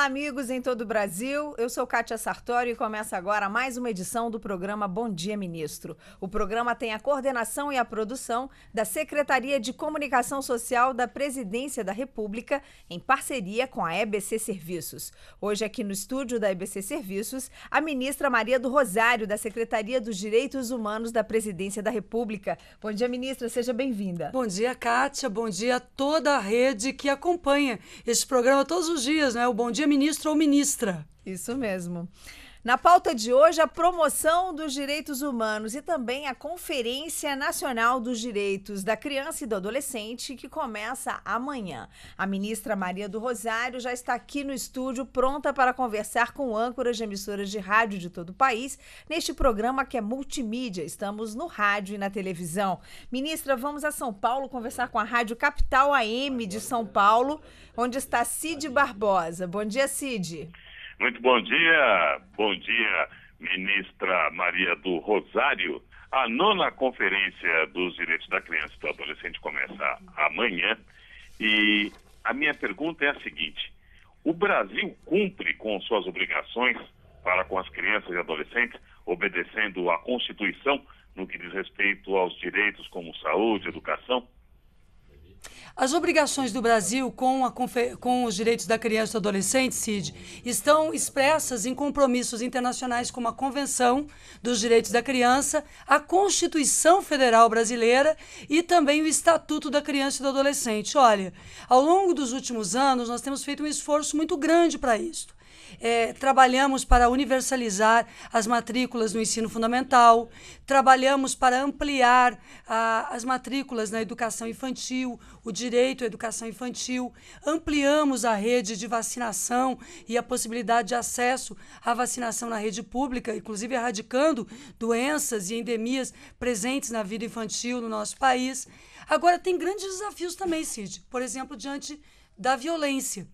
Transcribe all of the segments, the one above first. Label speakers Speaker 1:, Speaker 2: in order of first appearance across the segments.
Speaker 1: Olá, amigos em todo o Brasil. Eu sou Kátia Sartori e começa agora mais uma edição do programa Bom Dia Ministro. O programa tem a coordenação e a produção da Secretaria de Comunicação Social da Presidência da República, em parceria com a EBC Serviços. Hoje, aqui no estúdio da EBC Serviços, a ministra Maria do Rosário, da Secretaria dos Direitos Humanos da Presidência da República. Bom dia, ministra. Seja bem-vinda. Bom
Speaker 2: dia, Kátia. Bom dia a toda a rede que acompanha esse programa todos os dias, né? O Bom Dia ministro ou ministra. Isso mesmo. Na pauta de hoje, a promoção
Speaker 1: dos direitos humanos e também a Conferência Nacional dos Direitos da Criança e do Adolescente, que começa amanhã. A ministra Maria do Rosário já está aqui no estúdio, pronta para conversar com âncoras de emissoras de rádio de todo o país, neste programa que é multimídia. Estamos no rádio e na televisão. Ministra, vamos a São Paulo conversar com a Rádio Capital AM de São Paulo, onde está Cid Barbosa. Bom dia, Cid.
Speaker 3: Muito bom dia, bom dia, ministra Maria do Rosário. A nona conferência dos direitos da criança e do adolescente começa amanhã e a minha pergunta é a seguinte: o Brasil cumpre com suas obrigações para com as crianças e adolescentes, obedecendo à Constituição no que diz respeito aos direitos como saúde, educação?
Speaker 2: As obrigações do Brasil com, a, com os direitos da criança e do adolescente, CID, estão expressas em compromissos internacionais como a Convenção dos Direitos da Criança, a Constituição Federal Brasileira e também o Estatuto da Criança e do Adolescente. Olha, ao longo dos últimos anos, nós temos feito um esforço muito grande para isso é, trabalhamos para universalizar as matrículas no ensino fundamental, trabalhamos para ampliar a, as matrículas na educação infantil, o direito à educação infantil, ampliamos a rede de vacinação e a possibilidade de acesso à vacinação na rede pública, inclusive erradicando doenças e endemias presentes na vida infantil no nosso país. Agora, tem grandes desafios também, Cid, por exemplo, diante da violência.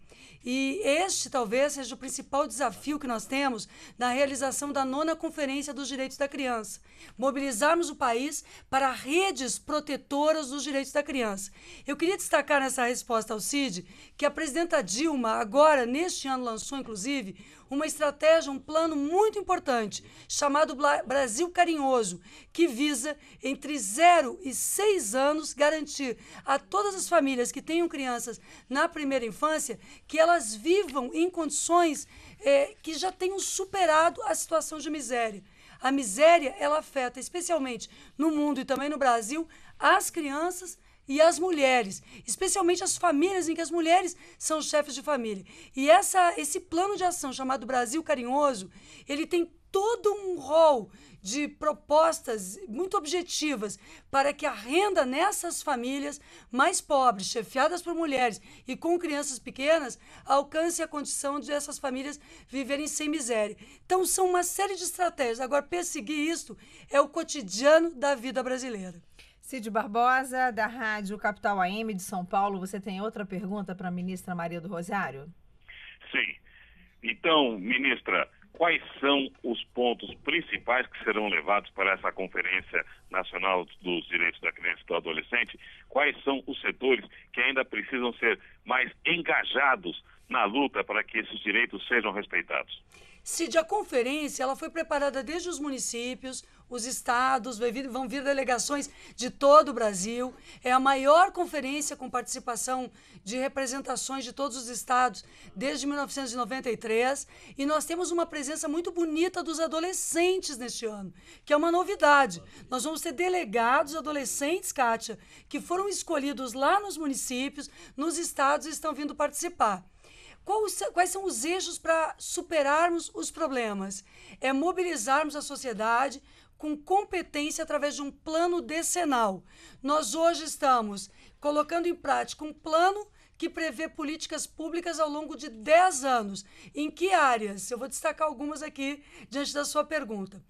Speaker 2: E este talvez seja o principal desafio que nós temos na realização da nona Conferência dos Direitos da Criança: mobilizarmos o país para redes protetoras dos direitos da criança. Eu queria destacar nessa resposta ao CID que a presidenta Dilma, agora neste ano, lançou inclusive uma estratégia, um plano muito importante, chamado Brasil Carinhoso, que visa, entre 0 e 6 anos, garantir a todas as famílias que tenham crianças na primeira infância que elas vivam em condições é, que já tenham superado a situação de miséria. A miséria ela afeta, especialmente no mundo e também no Brasil, as crianças e as mulheres, especialmente as famílias em que as mulheres são chefes de família. E essa, esse plano de ação chamado Brasil Carinhoso, ele tem todo um rol de propostas muito objetivas para que a renda nessas famílias mais pobres, chefiadas por mulheres e com crianças pequenas, alcance a condição de essas famílias viverem sem miséria. Então, são uma série de estratégias. Agora, perseguir isto é o cotidiano da vida brasileira. Cid Barbosa, da Rádio
Speaker 1: Capital AM de São Paulo, você tem outra pergunta para a ministra Maria do Rosário?
Speaker 3: Sim. Então, ministra, quais são os pontos principais que serão levados para essa Conferência Nacional dos Direitos da Criança e do Adolescente? Quais são os setores que ainda precisam ser mais engajados na luta para que esses direitos sejam respeitados?
Speaker 2: CID, a conferência, ela foi preparada desde os municípios, os estados, vão vir delegações de todo o Brasil. É a maior conferência com participação de representações de todos os estados desde 1993. E nós temos uma presença muito bonita dos adolescentes neste ano, que é uma novidade. Nós vamos ter delegados adolescentes, Kátia, que foram escolhidos lá nos municípios, nos estados e estão vindo participar. Quais são os eixos para superarmos os problemas? É mobilizarmos a sociedade com competência através de um plano decenal. Nós hoje estamos colocando em prática um plano que prevê políticas públicas ao longo de 10 anos. Em que áreas? Eu vou destacar algumas aqui diante da sua pergunta.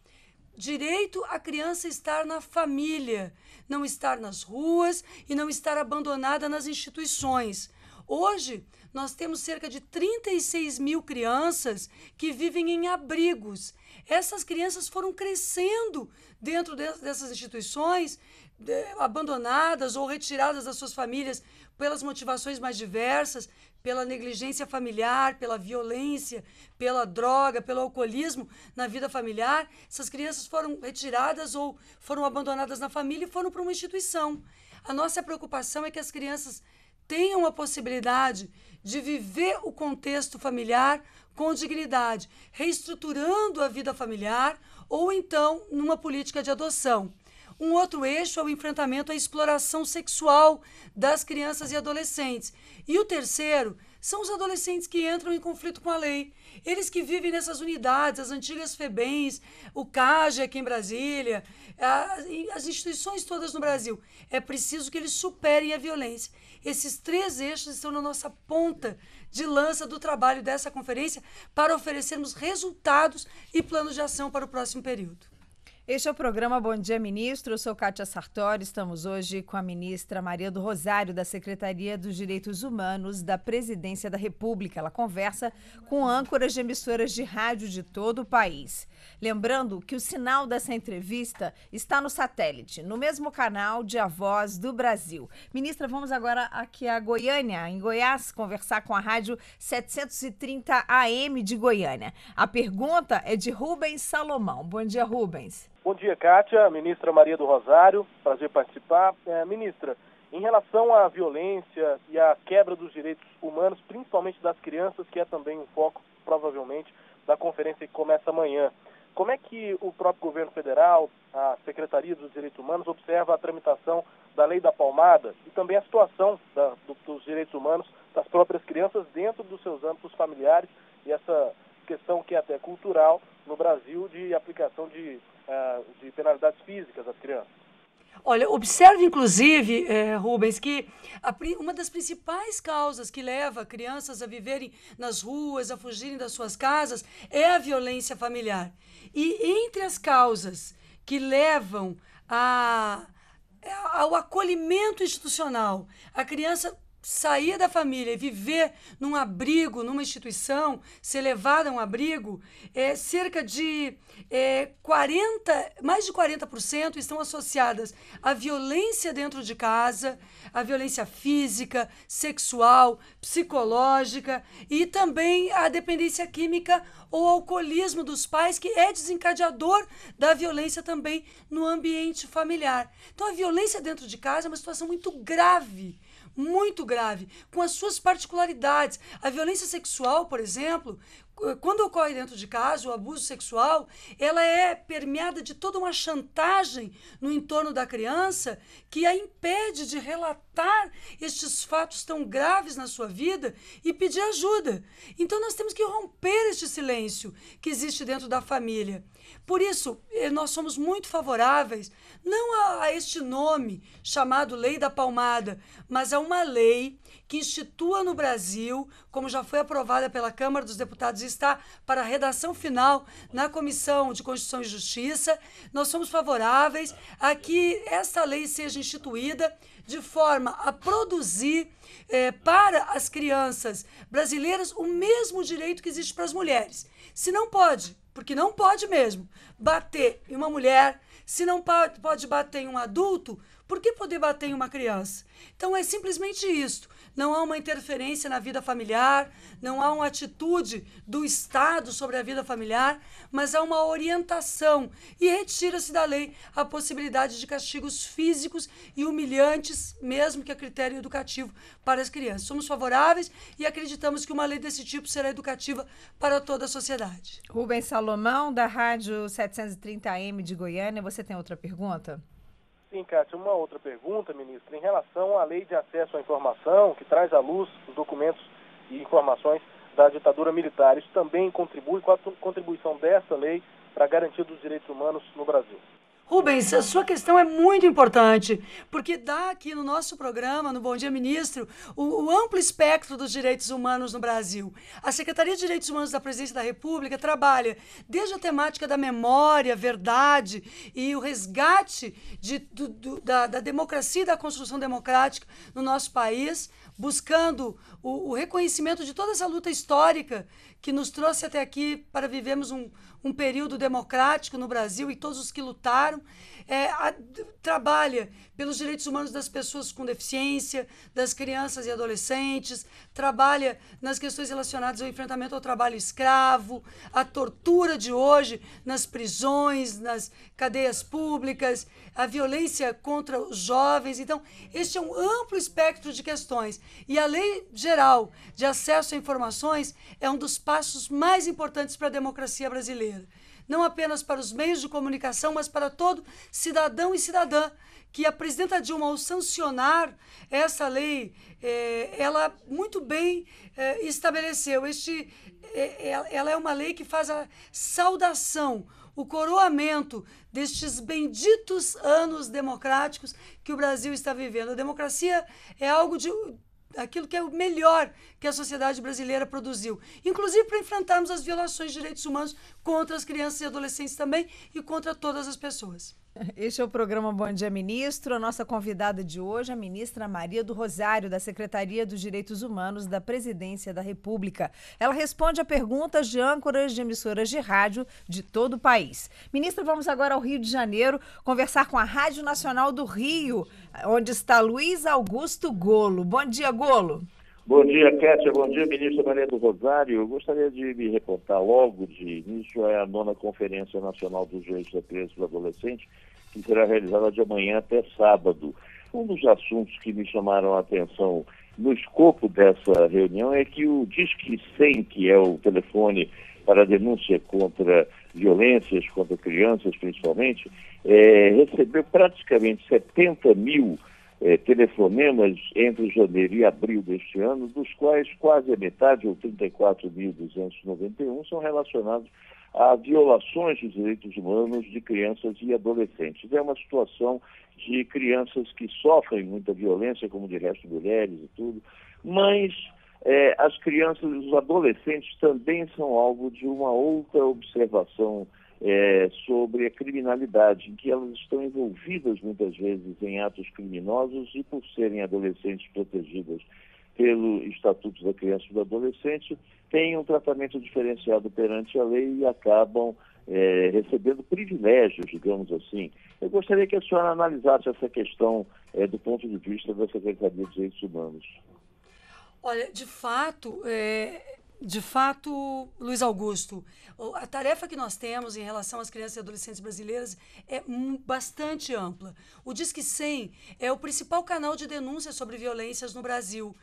Speaker 2: Direito à criança estar na família, não estar nas ruas e não estar abandonada nas instituições. Hoje, nós temos cerca de 36 mil crianças que vivem em abrigos. Essas crianças foram crescendo dentro dessas instituições, abandonadas ou retiradas das suas famílias pelas motivações mais diversas, pela negligência familiar, pela violência, pela droga, pelo alcoolismo na vida familiar. Essas crianças foram retiradas ou foram abandonadas na família e foram para uma instituição. A nossa preocupação é que as crianças tenham a possibilidade de viver o contexto familiar com dignidade, reestruturando a vida familiar ou então numa política de adoção. Um outro eixo é o enfrentamento à exploração sexual das crianças e adolescentes. E o terceiro são os adolescentes que entram em conflito com a lei. Eles que vivem nessas unidades, as antigas FEBENs, o CAGE aqui em Brasília, as instituições todas no Brasil. É preciso que eles superem a violência. Esses três eixos estão na nossa ponta de lança do trabalho dessa conferência para oferecermos resultados e planos de ação para o próximo período.
Speaker 1: Este é o programa Bom Dia Ministro. Eu sou Kátia Sartori. Estamos hoje com a ministra Maria do Rosário, da Secretaria dos Direitos Humanos da Presidência da República. Ela conversa com âncoras de emissoras de rádio de todo o país. Lembrando que o sinal dessa entrevista está no satélite, no mesmo canal de A Voz do Brasil. Ministra, vamos agora aqui a Goiânia, em Goiás, conversar com a rádio 730 AM de Goiânia. A pergunta é de Rubens Salomão. Bom dia, Rubens.
Speaker 4: Bom dia, Kátia, ministra Maria do Rosário, prazer participar. É, ministra, em relação à violência e à quebra dos direitos humanos, principalmente das crianças, que é também um foco, provavelmente, da conferência que começa amanhã, como é que o próprio governo federal, a Secretaria dos Direitos Humanos, observa a tramitação da Lei da Palmada e também a situação da, do, dos direitos humanos das próprias crianças dentro dos seus âmbitos familiares e essa questão que é até cultural no Brasil de aplicação de ah, de penalidades físicas às crianças.
Speaker 2: Olha, observe inclusive, eh, Rubens, que a, uma das principais causas que leva crianças a viverem nas ruas, a fugirem das suas casas, é a violência familiar. E entre as causas que levam a, ao acolhimento institucional, a criança sair da família e viver num abrigo, numa instituição, ser levada a um abrigo, é, cerca de é, 40, mais de 40% estão associadas à violência dentro de casa, à violência física, sexual, psicológica e também à dependência química ou alcoolismo dos pais, que é desencadeador da violência também no ambiente familiar. Então, a violência dentro de casa é uma situação muito grave muito grave, com as suas particularidades. A violência sexual, por exemplo, eh, quando ocorre dentro de casa o abuso sexual, ela é permeada de toda uma chantagem no entorno da criança que a impede de relatar estes fatos tão graves na sua vida e pedir ajuda. Então nós temos que romper este silêncio que existe dentro da família. Por isso, eh, nós somos muito favoráveis não a, a este nome chamado Lei da Palmada, mas a é uma lei que institua no Brasil, como já foi aprovada pela Câmara dos Deputados e está para a redação final na Comissão de Constituição e Justiça, nós somos favoráveis a que essa lei seja instituída de forma a produzir eh, para as crianças brasileiras o mesmo direito que existe para as mulheres. Se não pode, porque não pode mesmo, bater em uma mulher se não pode bater em um adulto, por que poder bater em uma criança? Então é simplesmente isto não há uma interferência na vida familiar, não há uma atitude do Estado sobre a vida familiar, mas há uma orientação e retira-se da lei a possibilidade de castigos físicos e humilhantes, mesmo que a critério educativo para as crianças. Somos favoráveis e acreditamos que uma lei desse tipo será educativa para toda a sociedade. Rubens Salomão, da Rádio 730M de
Speaker 1: Goiânia, você tem outra pergunta?
Speaker 4: Sim, Cátia, uma outra pergunta, ministro, em relação à lei de acesso à informação, que traz à luz os documentos e informações da ditadura militar. Isso também contribui, com a contribuição dessa lei para a garantia dos direitos humanos no Brasil?
Speaker 2: Rubens, a sua questão é muito importante, porque dá aqui no nosso programa, no Bom Dia Ministro, o, o, amplo espectro dos direitos humanos no Brasil. A Secretaria de Direitos Humanos da Presidência da República trabalha desde a temática da memória, verdade e o resgate de, do, do, da, da democracia e da construção democrática no nosso país, buscando o, o, reconhecimento de toda essa luta histórica que nos trouxe até aqui para vivermos um, um período democrático no Brasil e todos os que lutaram, é, a, trabalha pelos direitos humanos das pessoas com deficiência, das crianças e adolescentes, trabalha nas questões relacionadas ao enfrentamento ao trabalho escravo, à tortura de hoje nas prisões, nas cadeias públicas, a violência contra os jovens. Então, este é um amplo espectro de questões. E a lei geral de acesso a informações é um dos passos mais importantes para a democracia brasileira. Não apenas para os meios de comunicação, mas para todo cidadão e cidadã que a presidenta Dilma, ao sancionar essa lei, eh, ela muito bem eh, estabeleceu. Este, eh, ela é uma lei que faz a saudação, o coroamento destes benditos anos democráticos que o Brasil está vivendo. A democracia é algo de aquilo que é o melhor que a sociedade brasileira produziu, inclusive para enfrentarmos as violações de direitos humanos contra as crianças e adolescentes também e contra todas as
Speaker 1: pessoas. Este é o programa Bom Dia Ministro. A nossa convidada de hoje é a ministra Maria do Rosário, da Secretaria dos Direitos Humanos da Presidência da República. Ela responde a perguntas de âncoras de emissoras de rádio de todo o país. Ministra, vamos agora ao Rio de Janeiro conversar com a Rádio Nacional do Rio, onde está Luiz Augusto Golo. Bom dia, Golo.
Speaker 3: Bom dia, Cátia. Bom dia, ministra Maria do Rosário. Eu gostaria de me reportar logo de início à é nona Conferência Nacional dos Direitos da Criança e do Adolescente, que será realizada de amanhã até sábado. Um dos assuntos que me chamaram a atenção no escopo dessa reunião é que o Disque 100, que é o telefone para denúncia contra violências, contra crianças principalmente, é, recebeu praticamente 70 mil é, telefonemas entre janeiro e abril deste ano, dos quais quase a metade, ou 34.291, são relacionados a violações dos direitos humanos de crianças e adolescentes. É uma situação de crianças que sofrem muita violência, como de resto mulheres e tudo, mas é, as crianças e os adolescentes também são algo de uma outra observação é, sobre a criminalidade, em que elas estão envolvidas muitas vezes em atos criminosos e, por serem adolescentes protegidas pelo Estatuto da Criança e do Adolescente, têm um tratamento diferenciado perante a lei e acabam é, recebendo privilégios, digamos assim. Eu gostaria que a senhora analisasse essa questão é, do ponto de vista da Secretaria de Direitos Humanos.
Speaker 2: Olha, de fato, é, de fato, Luiz Augusto, a tarefa que nós temos em relação às crianças e adolescentes brasileiras é bastante ampla. O Disque 100 é o principal canal de denúncia sobre violências no Brasil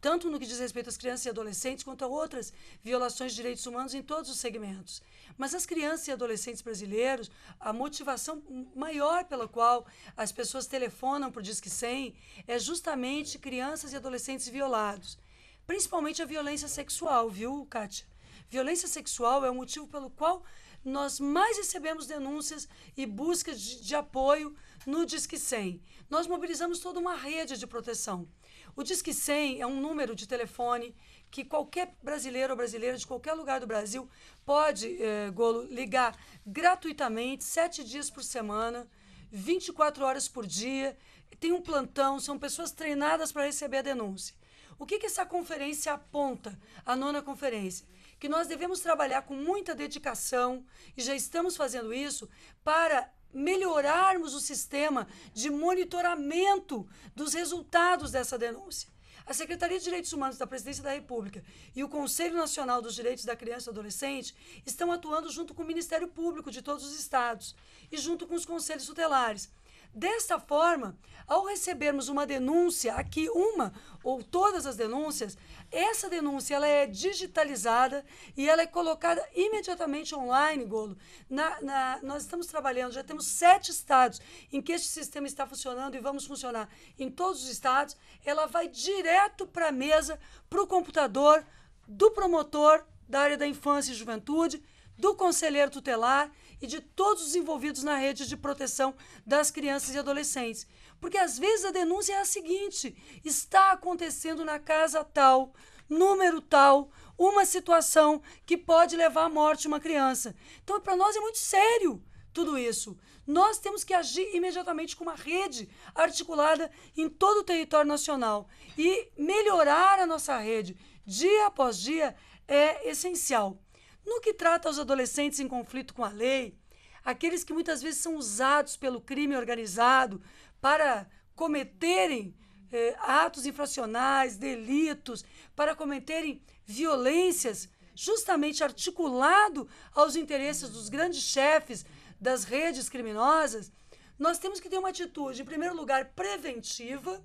Speaker 2: tanto no que diz respeito às crianças e adolescentes, quanto a outras violações de direitos humanos em todos os segmentos. Mas as crianças e adolescentes brasileiros, a motivação maior pela qual as pessoas telefonam para o Disque 100 é justamente crianças e adolescentes violados. Principalmente a violência sexual, viu, Kátia? Violência sexual é o motivo pelo qual nós mais recebemos denúncias e buscas de, de apoio no Disque 100. Nós mobilizamos toda uma rede de proteção. O Disque 100 é um número de telefone que qualquer brasileiro ou brasileira de qualquer lugar do Brasil pode, eh, Golo, ligar gratuitamente, sete dias por semana, 24 horas por dia. Tem um plantão, são pessoas treinadas para receber a denúncia. O que, que essa conferência aponta, a nona conferência? Que nós devemos trabalhar com muita dedicação, e já estamos fazendo isso, para melhorarmos o sistema de monitoramento dos resultados dessa denúncia. A Secretaria de Direitos Humanos da Presidência da República e o Conselho Nacional dos Direitos da Criança e Adolescente estão atuando junto com o Ministério Público de todos os estados e junto com os conselhos tutelares Desta forma, ao recebermos uma denúncia, aqui uma ou todas as denúncias, essa denúncia ela é digitalizada e ela é colocada imediatamente online, Golo. Na, na, nós estamos trabalhando, já temos sete estados em que este sistema está funcionando e vamos funcionar em todos os estados. Ela vai direto para a mesa, para o computador do promotor da área da infância e juventude, do conselheiro tutelar e de todos os envolvidos na rede de proteção das crianças e adolescentes. Porque às vezes a denúncia é a seguinte: está acontecendo na casa tal, número tal, uma situação que pode levar à morte uma criança. Então, para nós é muito sério tudo isso. Nós temos que agir imediatamente com uma rede articulada em todo o território nacional e melhorar a nossa rede dia após dia é essencial. No que trata aos adolescentes em conflito com a lei, aqueles que muitas vezes são usados pelo crime organizado para cometerem eh, atos infracionais, delitos, para cometerem violências, justamente articulado aos interesses dos grandes chefes das redes criminosas, nós temos que ter uma atitude, em primeiro lugar, preventiva.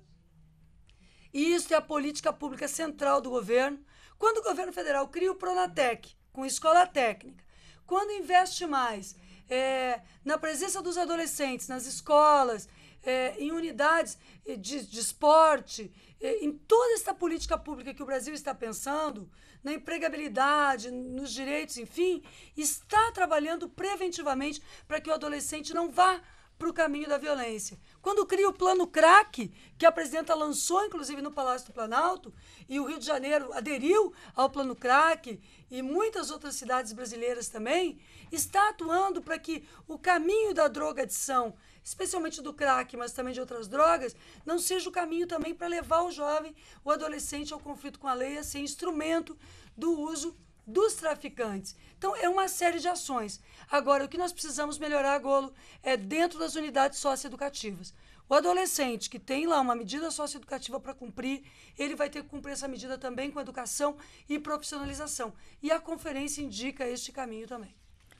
Speaker 2: E isso é a política pública central do governo. Quando o governo federal cria o Pronatec, com escola técnica. Quando investe mais é, na presença dos adolescentes, nas escolas, é, em unidades é, de, de esporte, é, em toda essa política pública que o Brasil está pensando, na empregabilidade, nos direitos, enfim, está trabalhando preventivamente para que o adolescente não vá para o caminho da violência. Quando cria o plano CRAC, que a presidenta lançou, inclusive, no Palácio do Planalto, e o Rio de Janeiro aderiu ao plano CRAC, e muitas outras cidades brasileiras também, está atuando para que o caminho da drogadição, especialmente do crack, mas também de outras drogas, não seja o caminho também para levar o jovem, o adolescente ao conflito com a lei, a ser instrumento do uso dos traficantes. Então, é uma série de ações. Agora, o que nós precisamos melhorar, Golo, é dentro das unidades socioeducativas. O adolescente que tem lá uma medida socioeducativa para cumprir, ele vai ter que cumprir essa medida também com educação e profissionalização. E a conferência indica este caminho também.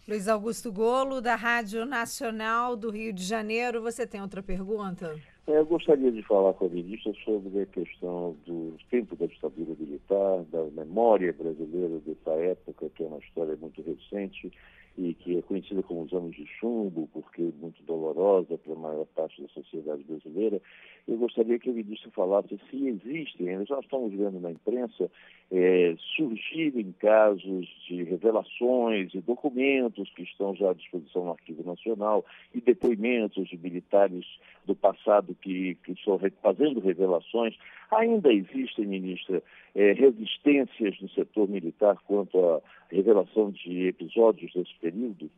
Speaker 1: Luiz Augusto Golo, da Rádio Nacional do Rio de Janeiro, você tem outra pergunta?
Speaker 3: Eu gostaria de falar com a ministra sobre a questão do tempo da ditadura militar, da memória brasileira dessa época, que é uma história muito recente, e que é conhecida como os anos de chumbo, porque é muito dolorosa para a maior parte da sociedade brasileira, eu gostaria que o ministro falasse se existem, nós já estamos vendo na imprensa é, surgirem casos de revelações e documentos que estão já à disposição no Arquivo Nacional e depoimentos de militares do passado que, que estão fazendo revelações Ainda existem, ministra, eh, resistências no setor militar quanto à revelação de episódios desse período?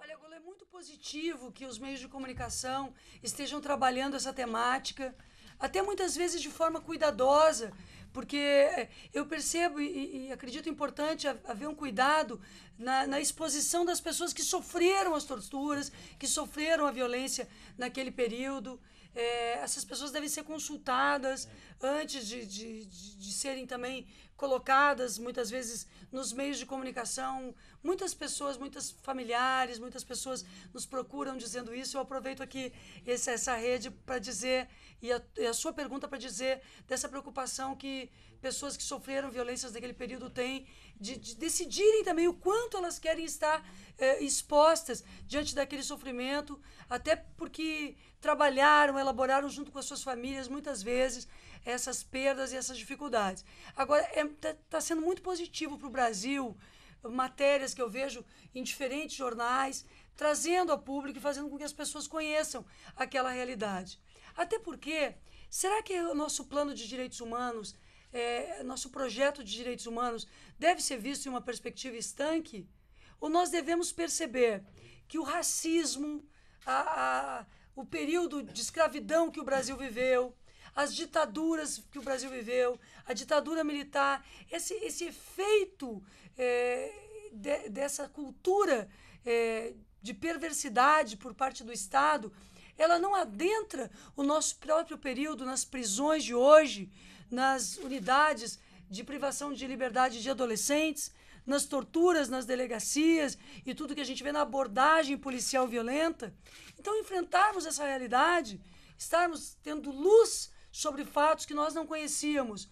Speaker 3: Olha, é
Speaker 2: muito positivo que os meios de comunicação estejam trabalhando essa temática, até muitas vezes de forma cuidadosa, porque eh, eu percebo e, e acredito importante haver um cuidado na, na, exposição das pessoas que sofreram as torturas, que sofreram a violência naquele período. É, essas pessoas devem ser consultadas é. antes de, de, de, de, serem também colocadas, muitas vezes, nos meios de comunicação. Muitas pessoas, muitas familiares, muitas pessoas nos procuram dizendo isso. Eu aproveito aqui esse, essa rede para dizer, e a, e a sua pergunta para dizer dessa preocupação que pessoas que sofreram violências naquele período têm, de, de decidirem também o quanto elas querem estar eh, expostas diante daquele sofrimento, até porque trabalharam, elaboraram junto com as suas famílias, muitas vezes, essas perdas e essas dificuldades. Agora, está é, tá, tá sendo muito positivo para o Brasil matérias que eu vejo em diferentes jornais, trazendo ao público e fazendo com que as pessoas conheçam aquela realidade. Até porque, será que é o nosso plano de direitos humanos é, nosso projeto de direitos humanos deve ser visto em uma perspectiva estanque, ou nós devemos perceber que o racismo, a, a, o período de escravidão que o Brasil viveu, as ditaduras que o Brasil viveu, a ditadura militar, esse, esse efeito é, de, dessa cultura é, de perversidade por parte do Estado, ela não adentra o nosso próprio período nas prisões de hoje, nas unidades de privação de liberdade de adolescentes, nas torturas nas delegacias e tudo que a gente vê na abordagem policial violenta. Então, enfrentarmos essa realidade, estarmos tendo luz sobre fatos que nós não conhecíamos,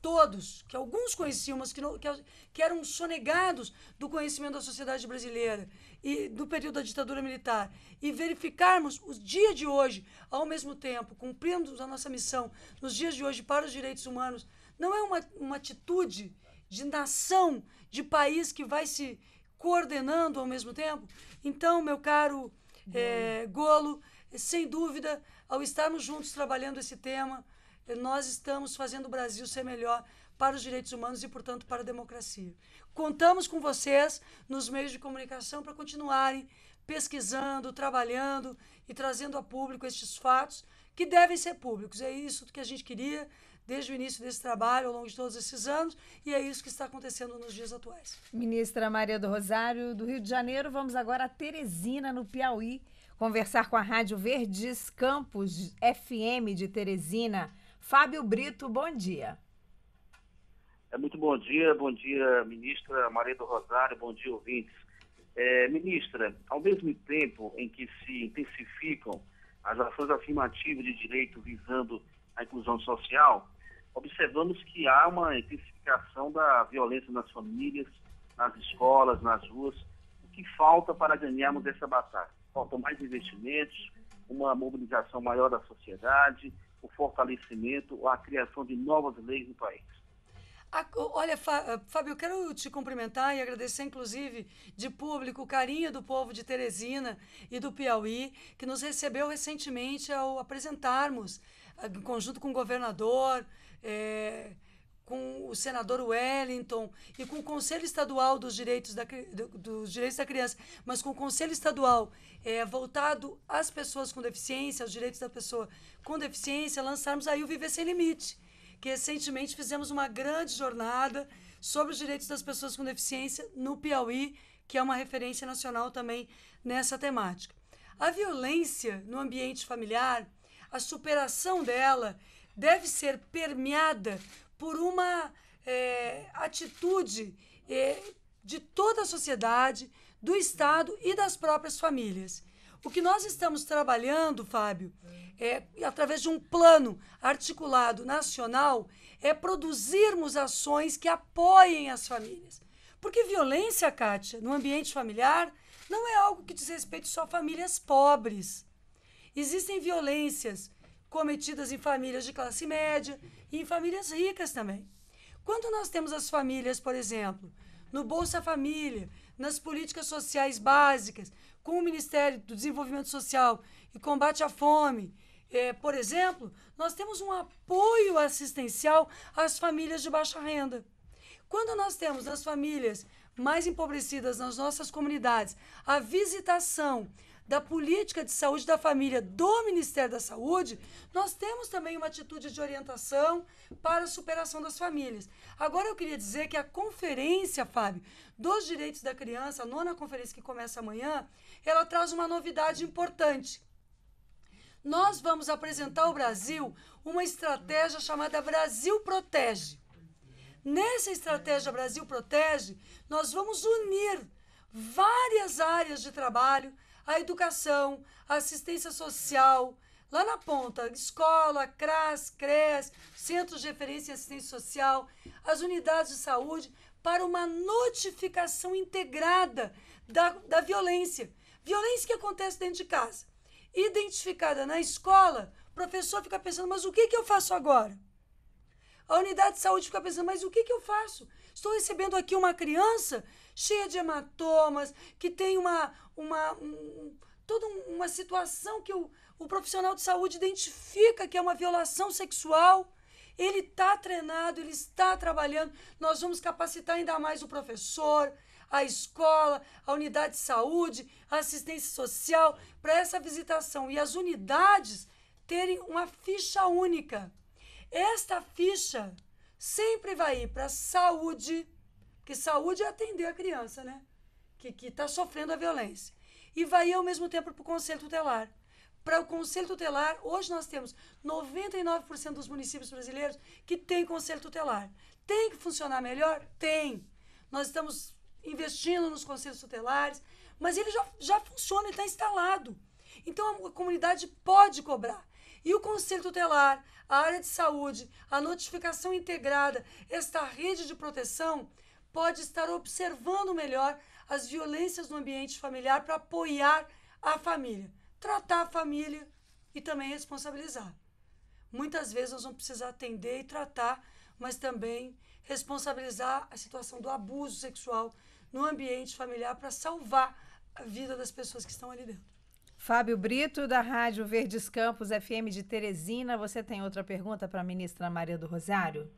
Speaker 2: todos, que alguns conheciam, mas que, não, que, que eram sonegados do conhecimento da sociedade brasileira e do período da ditadura militar e verificarmos os dias de hoje, ao mesmo tempo, cumprindo a nossa missão nos dias de hoje para os direitos humanos, não é uma, uma atitude de nação, de país que vai se coordenando ao mesmo tempo? Então, meu caro é, Golo, sem dúvida, ao estarmos juntos trabalhando esse tema, eh, nós estamos fazendo o Brasil ser melhor para os direitos humanos e, portanto, para a democracia. Contamos com vocês nos meios de comunicação para continuarem pesquisando, trabalhando e trazendo a público estes fatos que devem ser públicos. É isso que a gente queria desde o início desse trabalho, ao longo de todos esses anos, e é isso que está acontecendo nos dias atuais.
Speaker 1: Ministra Maria do Rosário, do Rio de Janeiro, vamos agora a Teresina, no Piauí, conversar com a Rádio Verdes Campos FM de Teresina. Fábio Brito, bom dia.
Speaker 5: É, muito bom dia, bom dia, ministra Maria do Rosário, bom dia, ouvintes. É, ministra, ao mesmo tempo em que se intensificam as ações afirmativas de direito visando a inclusão social, observamos que há uma intensificação da violência nas famílias, nas escolas, nas ruas. O que falta para ganharmos essa batalha? Faltam mais investimentos, uma mobilização maior da sociedade, o fortalecimento ou a criação
Speaker 2: de novas leis no país olha, eh, Fábio, eu quero te cumprimentar e agradecer, inclusive, de público, o carinho do povo de Teresina e do Piauí, que nos recebeu recentemente ao apresentarmos, eh, em conjunto com o governador, é, com o senador Wellington e com o Conselho Estadual dos Direitos da, do, dos Direitos da Criança, mas com o Conselho Estadual é, voltado às pessoas com deficiência, aos direitos da pessoa com deficiência, lançarmos aí o Viver Sem Limite que recentemente fizemos uma grande jornada sobre os direitos das pessoas com deficiência no Piauí, que é uma referência nacional também nessa temática. A violência no ambiente familiar, a superação dela, deve ser permeada por uma é, atitude é, de toda a sociedade, do Estado e das próprias famílias. O que nós estamos trabalhando, Fábio, é, através de um plano articulado nacional, é produzirmos ações que apoiem as famílias. Porque violência, Kátia, no ambiente familiar, não é algo que diz respeito só a famílias pobres. Existem violências cometidas em famílias de classe média e em famílias ricas também. Quando nós temos as famílias, por exemplo, no Bolsa Família, nas políticas sociais básicas, com o Ministério do Desenvolvimento Social e Combate à Fome, é, por exemplo, nós temos um apoio assistencial às famílias de baixa renda. Quando nós temos nas famílias mais empobrecidas nas nossas comunidades a visitação da política de saúde da família do Ministério da Saúde, nós temos também uma atitude de orientação para a superação das famílias. Agora eu queria dizer que a conferência, Fábio, dos direitos da criança, a nona conferência que começa amanhã, ela traz uma novidade importante. Nós vamos apresentar ao Brasil uma estratégia chamada Brasil Protege. Nessa estratégia Brasil Protege, nós vamos unir várias áreas de trabalho, a educação, a assistência social, lá na ponta, escola, CRAS, CRES, Centros de Referência em Assistência Social, as unidades de saúde, para uma notificação integrada da, da violência. Violência que acontece dentro de casa, identificada na escola, o professor fica pensando: mas o que, que eu faço agora? A unidade de saúde fica pensando: mas o que, que eu faço? Estou recebendo aqui uma criança cheia de hematomas, que tem uma, uma, um, toda uma situação que o, o profissional de saúde identifica que é uma violação sexual. Ele está treinado, ele está trabalhando. Nós vamos capacitar ainda mais o professor, a escola, a unidade de saúde, a assistência social, para essa visitação e as unidades terem uma ficha única. Esta ficha sempre vai ir para saúde, porque saúde é atender a criança, né? Que está sofrendo a violência. E vai ir ao mesmo tempo para o Conselho Tutelar. Para o Conselho Tutelar, hoje nós temos 99% dos municípios brasileiros que tem Conselho Tutelar. Tem que funcionar melhor? Tem. Nós estamos investindo nos conselhos tutelares, mas ele já, já funciona, ele está instalado. Então a comunidade pode cobrar. E o conselho tutelar, a área de saúde, a notificação integrada, esta rede de proteção pode estar observando melhor as violências no ambiente familiar para apoiar a família, tratar a família e também responsabilizar. Muitas vezes nós vamos precisar atender e tratar, mas também responsabilizar a situação do abuso sexual no ambiente familiar para salvar a vida das pessoas que estão ali dentro.
Speaker 1: Fábio Brito, da Rádio Verdes Campos FM de Teresina. Você tem outra pergunta para a ministra Maria do Rosário?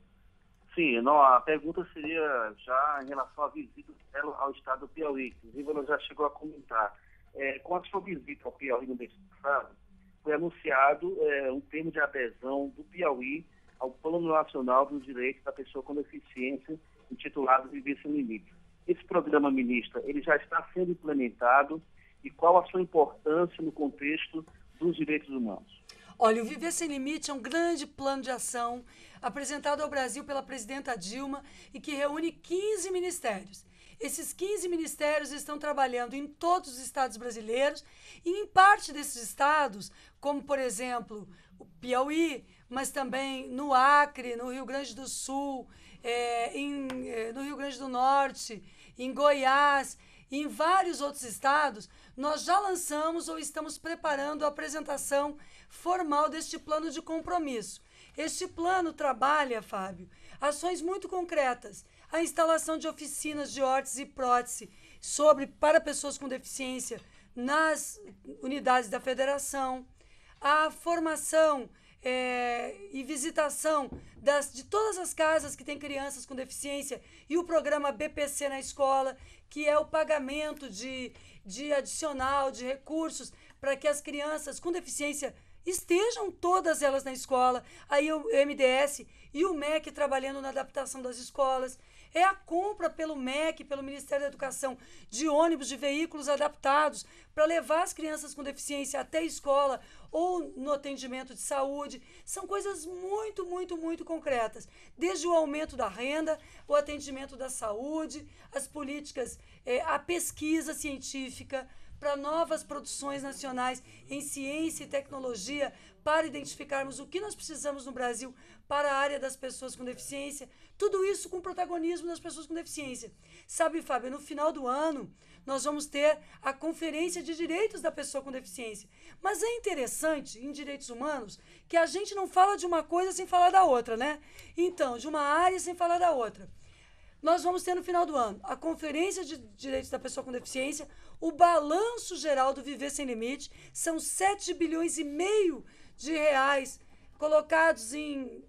Speaker 5: Sim, não, a pergunta seria já em relação à visita dela ao estado do Piauí. Inclusive, ela já chegou a comentar. É, com a sua visita ao Piauí no mês passado, foi anunciado é, um termo de adesão do Piauí ao Plano Nacional dos Direitos da Pessoa com Deficiência, intitulado Viver Sem Limites. Esse programa, ministra, ele já está sendo implementado e qual a sua importância no contexto dos direitos humanos?
Speaker 2: Olha, o Viver Sem Limite é um grande plano de ação apresentado ao Brasil pela presidenta Dilma e que reúne 15 ministérios. Esses 15 ministérios estão trabalhando em todos os estados brasileiros e em parte desses estados, como por exemplo o Piauí, mas também no Acre, no Rio Grande do Sul, é, em, é, no Rio Grande do Norte, em Goiás, em vários outros estados, nós já lançamos ou estamos preparando a apresentação formal deste plano de compromisso. Este plano trabalha, Fábio, ações muito concretas, a instalação de oficinas de órtese e prótese sobre para pessoas com deficiência nas unidades da federação, a formação é, e visitação das, de todas as casas que têm crianças com deficiência e o programa BPC na escola, que é o pagamento de, de adicional, de recursos, para que as crianças com deficiência estejam todas elas na escola. Aí o MDS e o MEC trabalhando na adaptação das escolas é a compra pelo MEC, pelo Ministério da Educação, de ônibus, de veículos adaptados para levar as crianças com deficiência até a escola ou no atendimento de saúde. São coisas muito, muito, muito concretas. Desde o aumento da renda, o atendimento da saúde, as políticas, é, a pesquisa científica para novas produções nacionais em ciência e tecnologia, para identificarmos o que nós precisamos no Brasil para a área das pessoas com deficiência. Tudo isso com o protagonismo das pessoas com deficiência. Sabe, Fábio, no final do ano nós vamos ter a Conferência de Direitos da Pessoa com Deficiência. Mas é interessante, em direitos humanos, que a gente não fala de uma coisa sem falar da outra, né? Então, de uma área sem falar da outra. Nós vamos ter no final do ano a Conferência de Direitos da Pessoa com Deficiência, o balanço geral do Viver Sem Limite, são 7 bilhões e meio de reais colocados em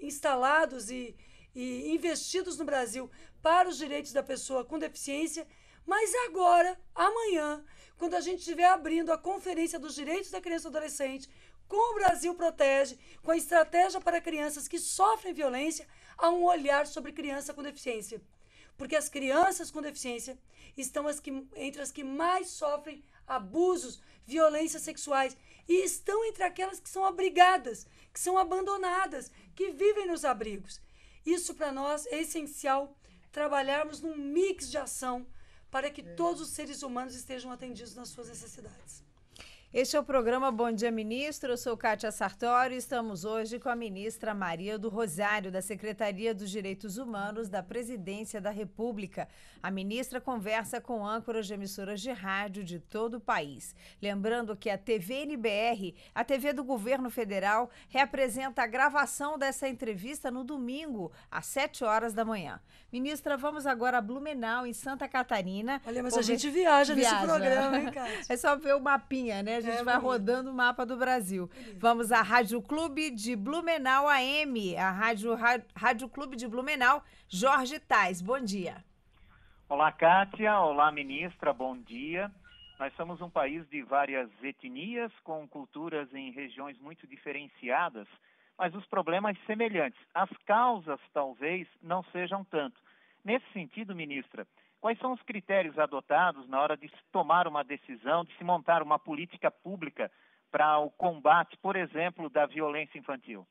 Speaker 2: instalados e, e investidos no Brasil para os direitos da pessoa com deficiência, mas agora, amanhã, quando a gente estiver abrindo a Conferência dos Direitos da Criança e Adolescente com o Brasil Protege, com a estratégia para crianças que sofrem violência, há um olhar sobre criança com deficiência. Porque as crianças com deficiência estão as que, entre as que mais sofrem abusos, violências sexuais e estão entre aquelas que são abrigadas, que são abandonadas, que vivem nos abrigos. Isso para nós é essencial trabalharmos num mix de ação para que é. todos os seres humanos estejam atendidos nas suas necessidades.
Speaker 1: Este é o programa Bom Dia Ministro. Eu sou Kátia Sartori. e Estamos hoje com a ministra Maria do Rosário, da Secretaria dos Direitos Humanos da Presidência da República. A ministra conversa com âncoras de emissoras de rádio de todo o país. Lembrando que a TV NBR, a TV do governo federal, representa a gravação dessa entrevista no domingo, às 7 horas da manhã. Ministra, vamos agora a Blumenau, em Santa Catarina.
Speaker 2: Olha, mas a gente viaja, viaja nesse programa, hein,
Speaker 1: Kátia? É só ver o mapinha, né? a gente é vai rodando o mapa do Brasil. Vamos à Rádio Clube de Blumenau AM, a Rádio, Rádio Clube de Blumenau, Jorge Tais. Bom dia.
Speaker 4: Olá, Kátia. Olá, ministra. Bom dia. Nós somos um país de várias etnias, com culturas em regiões muito diferenciadas, mas os problemas semelhantes. As causas, talvez, não sejam tanto. Nesse sentido, ministra, Quais são os critérios adotados na hora de se tomar uma decisão, de se montar uma política pública para o combate, por exemplo, da violência infantil?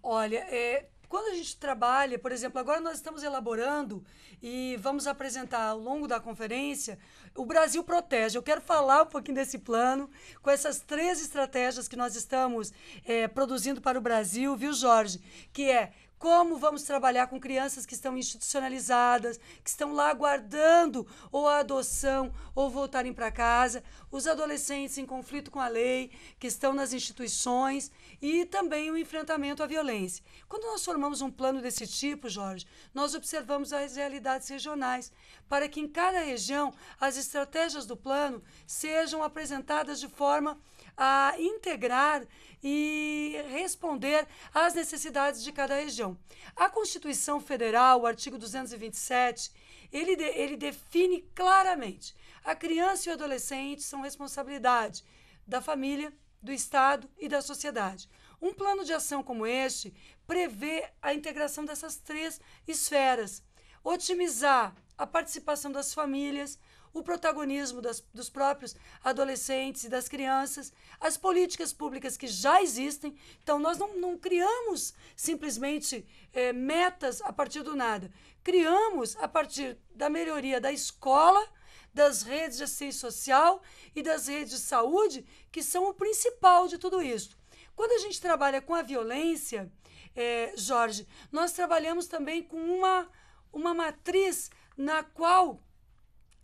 Speaker 2: Olha, é, quando a gente trabalha, por exemplo, agora nós estamos elaborando e vamos apresentar ao longo da conferência o Brasil Protege. Eu quero falar um pouquinho desse plano, com essas três estratégias que nós estamos é, produzindo para o Brasil, viu, Jorge? Que é como vamos trabalhar com crianças que estão institucionalizadas, que estão lá aguardando ou a adoção ou voltarem para casa, os adolescentes em conflito com a lei, que estão nas instituições e também o enfrentamento à violência. Quando nós formamos um plano desse tipo, Jorge, nós observamos as realidades regionais, para que em cada região as estratégias do plano sejam apresentadas de forma a integrar e responder às necessidades de cada região. A Constituição Federal, o artigo 227, ele, de, ele define claramente: a criança e o adolescente são responsabilidade da família, do Estado e da sociedade. Um plano de ação como este prevê a integração dessas três esferas, otimizar a participação das famílias, o protagonismo das, dos próprios adolescentes e das crianças, as políticas públicas que já existem. Então, nós não, não criamos simplesmente é, metas a partir do nada. Criamos a partir da melhoria da escola, das redes de assistência social e das redes de saúde, que são o principal de tudo isso. Quando a gente trabalha com a violência, é, Jorge, nós trabalhamos também com uma, uma matriz na qual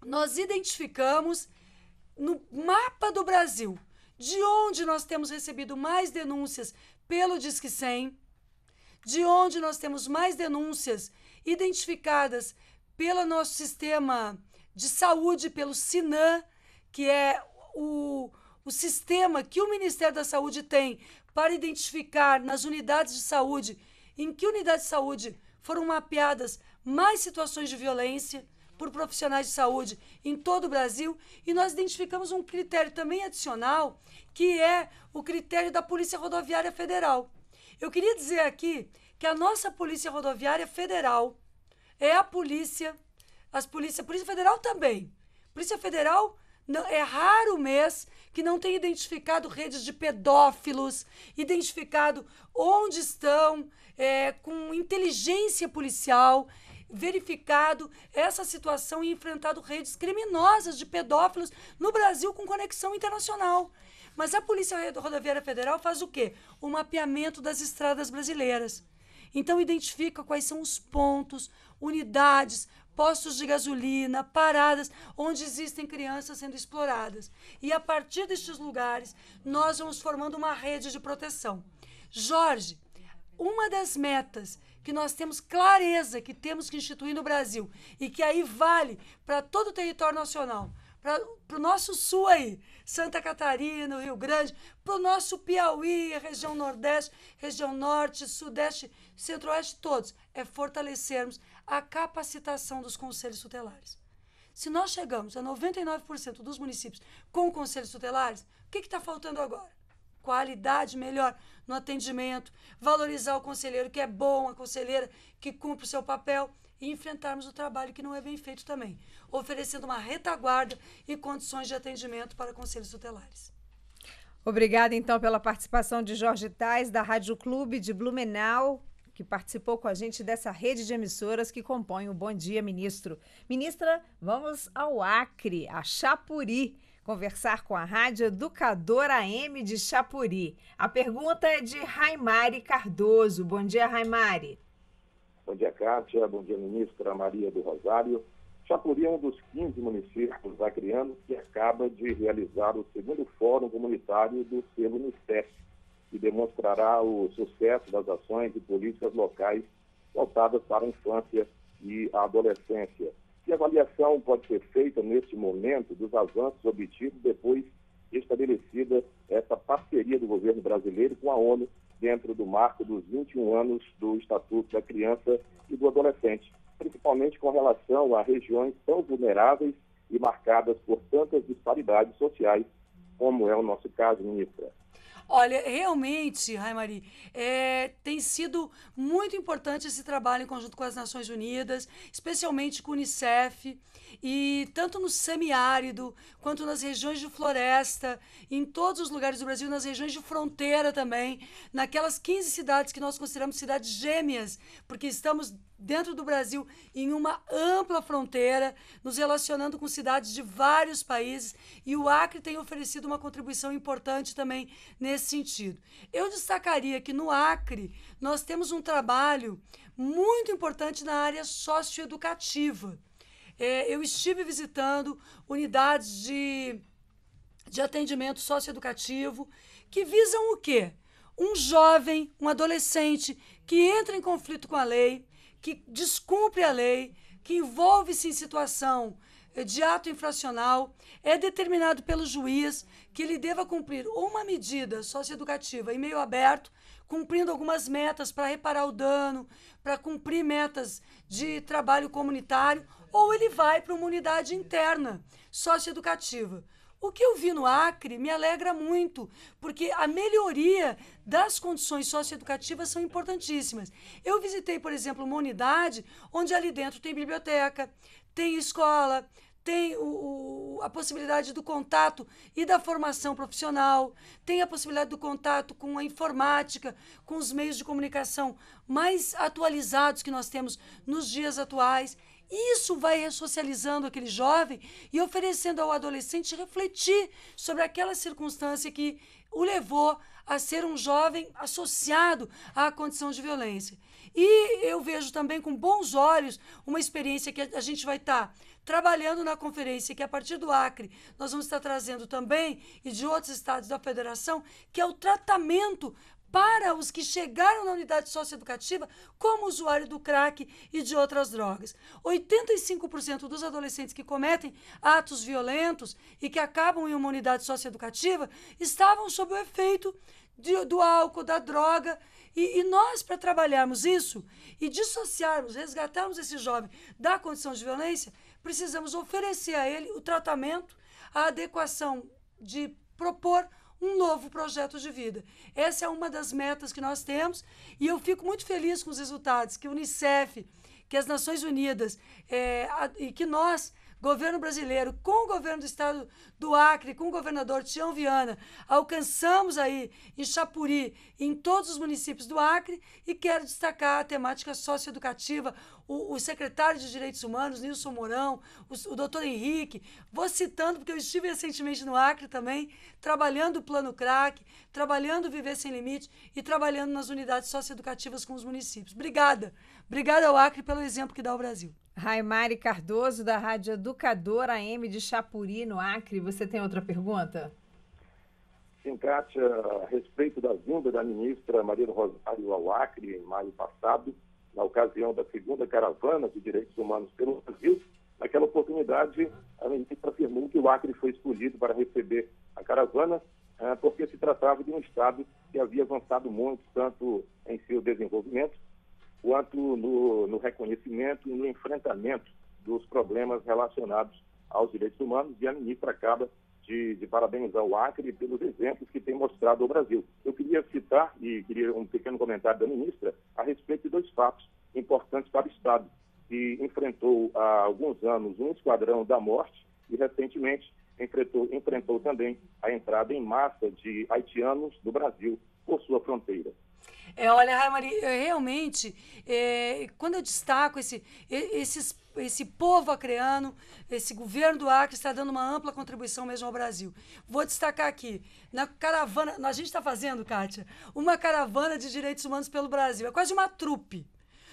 Speaker 2: nós identificamos no mapa do Brasil de onde nós temos recebido mais denúncias pelo Disque 100, de onde nós temos mais denúncias identificadas pelo nosso sistema de saúde, pelo SINAM, que é o, o sistema que o Ministério da Saúde tem para identificar nas unidades de saúde em que unidades de saúde foram mapeadas mais situações de violência por profissionais de saúde em todo o Brasil e nós identificamos um critério também adicional, que é o critério da Polícia Rodoviária Federal. Eu queria dizer aqui que a nossa Polícia Rodoviária Federal é a polícia, as polícias, a Polícia Federal também. Polícia Federal é raro o mês que não tem identificado redes de pedófilos, identificado onde estão, é, com inteligência policial, verificado essa situação e enfrentado redes criminosas de pedófilos no Brasil com conexão internacional. Mas a Polícia Rodoviária Federal faz o quê? O mapeamento das estradas brasileiras. Então, identifica quais são os pontos, unidades, postos de gasolina, paradas onde existem crianças sendo exploradas. E a partir destes lugares, nós vamos formando uma rede de proteção. Jorge, uma das metas que nós temos clareza que temos que instituir no Brasil e que aí vale para todo o território nacional, para o nosso sul aí, Santa Catarina, Rio Grande, para o nosso Piauí, região Nordeste, região Norte, Sudeste, Centro-Oeste, todos, é fortalecermos a capacitação dos conselhos tutelares. Se nós chegamos a 99% dos municípios com conselhos tutelares, o que está faltando agora? qualidade melhor no atendimento, valorizar o conselheiro que é bom, a conselheira que cumpre o seu papel e enfrentarmos o trabalho que não é bem feito também, oferecendo uma retaguarda e condições de atendimento para conselhos tutelares.
Speaker 1: Obrigada, então, pela participação de Jorge Tais, da Rádio Clube de Blumenau, que participou com a gente dessa rede de emissoras que compõe o Bom Dia, Ministro. Ministra, vamos ao Acre, a Chapuri conversar com a Rádio Educadora M de Chapuri. A pergunta é de Raimari Cardoso. Bom dia, Raimari.
Speaker 3: Bom dia, Cátia. Bom dia, ministra Maria do Rosário. Chapuri é um dos 15 municípios acreanos que acaba de realizar o segundo Fórum Comunitário do Selo Unicef, que demonstrará o sucesso das ações e políticas locais voltadas para a infância e a adolescência que avaliação pode ser feita neste momento dos avanços obtidos depois estabelecida essa parceria do governo brasileiro com a ONU dentro do marco dos 21 anos do Estatuto da Criança e do Adolescente, principalmente com relação a regiões tão vulneráveis e marcadas por tantas disparidades sociais, como é o nosso caso, ministra.
Speaker 2: Olha, realmente, Raimari, é, tem sido muito importante esse trabalho em conjunto com as Nações Unidas, especialmente com o Unicef. E tanto no semiárido, quanto nas regiões de floresta, em todos os lugares do Brasil, nas regiões de fronteira também, naquelas 15 cidades que nós consideramos cidades gêmeas, porque estamos dentro do Brasil em uma ampla fronteira, nos relacionando com cidades de vários países, e o Acre tem oferecido uma contribuição importante também nesse sentido. Eu destacaria que no Acre nós temos um trabalho muito importante na área socioeducativa. É, eu estive visitando unidades de, de atendimento socioeducativo que visam o quê? Um jovem, um adolescente que entra em conflito com a lei, que descumpre a lei, que envolve-se em situação de ato infracional, é determinado pelo juiz que ele deva cumprir uma medida socioeducativa em meio aberto, cumprindo algumas metas para reparar o dano, para cumprir metas de trabalho comunitário, ou ele vai para uma unidade interna, socioeducativa. O que eu vi no Acre me alegra muito, porque a melhoria das condições socioeducativas são importantíssimas. Eu visitei, por exemplo, uma unidade onde ali dentro tem biblioteca, tem escola, tem o, o, a possibilidade do contato e da formação profissional, tem a possibilidade do contato com a informática, com os meios de comunicação mais atualizados que nós temos nos dias atuais. Isso vai ressocializando aquele jovem e oferecendo ao adolescente refletir sobre aquela circunstância que o levou a ser um jovem associado à condição de violência. E eu vejo também com bons olhos uma experiência que a gente vai estar tá trabalhando na conferência, que a partir do Acre nós vamos estar tá trazendo também, e de outros estados da federação, que é o tratamento para os que chegaram na unidade socioeducativa como usuário do crack e de outras drogas. 85% dos adolescentes que cometem atos violentos e que acabam em uma unidade socioeducativa estavam sob o efeito de, do álcool, da droga. E, e nós, para trabalharmos isso e dissociarmos, resgatarmos esse jovem da condição de violência, precisamos oferecer a ele o tratamento, a adequação de propor um novo projeto de vida. Essa é uma das metas que nós temos e eu fico muito feliz com os resultados que o Unicef, que as Nações Unidas é, a, e que nós governo brasileiro, com o governo do estado do Acre, com o governador Tião Viana, alcançamos aí em Chapuri, em todos os municípios do Acre, e quero destacar a temática socioeducativa, o, o secretário de Direitos Humanos, Nilson Mourão, o, o doutor Henrique, vou citando, porque eu estive recentemente no Acre também, trabalhando o Plano CRAC, trabalhando Viver Sem Limite e trabalhando nas unidades socioeducativas com os municípios. Obrigada! Obrigada ao Acre pelo exemplo que dá ao Brasil. Raimari Cardoso, da Rádio Educadora
Speaker 1: AM de Chapuri, no Acre. Você tem outra pergunta?
Speaker 3: Sim, Kátia, a respeito da vinda da ministra Maria do Rosário ao Acre em maio passado, na ocasião da segunda caravana de direitos humanos pelo Brasil, naquela oportunidade a ministra afirmou que o Acre foi escolhido para receber a caravana eh, porque se tratava de um estado que havia avançado muito, tanto em seu desenvolvimento quanto no, no reconhecimento e no enfrentamento dos problemas relacionados aos direitos humanos e a ministra acaba de, de, parabenizar o Acre pelos exemplos que tem mostrado ao Brasil. Eu queria citar e queria um pequeno comentário da ministra a respeito de dois fatos importantes para o Estado, que enfrentou há alguns anos um esquadrão da morte e recentemente enfrentou, enfrentou também a entrada em massa de haitianos do Brasil por sua fronteira.
Speaker 2: É, olha, Raimari, é, realmente, é, quando eu destaco esse, esses, esse povo acreano, esse governo do Acre está dando uma ampla contribuição mesmo ao Brasil. Vou destacar aqui, na caravana, a gente está fazendo, Kátia, uma caravana de direitos humanos pelo Brasil. É quase uma trupe.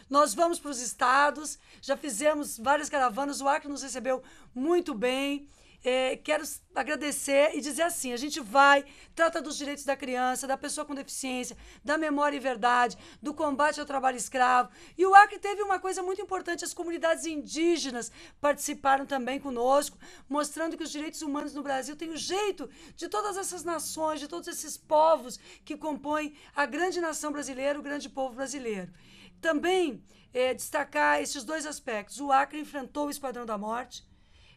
Speaker 2: Nós vamos para os estados, já fizemos várias caravanas, o Acre nos recebeu muito bem é, quero agradecer e dizer assim: a gente vai, trata dos direitos da criança, da pessoa com deficiência, da memória e verdade, do combate ao trabalho escravo. E o Acre teve uma coisa muito importante: as comunidades indígenas participaram também conosco, mostrando que os direitos humanos no Brasil têm o jeito de todas essas nações, de todos esses povos que compõem a grande nação brasileira, o grande povo brasileiro. Também é, destacar esses dois aspectos: o Acre enfrentou o Esquadrão da Morte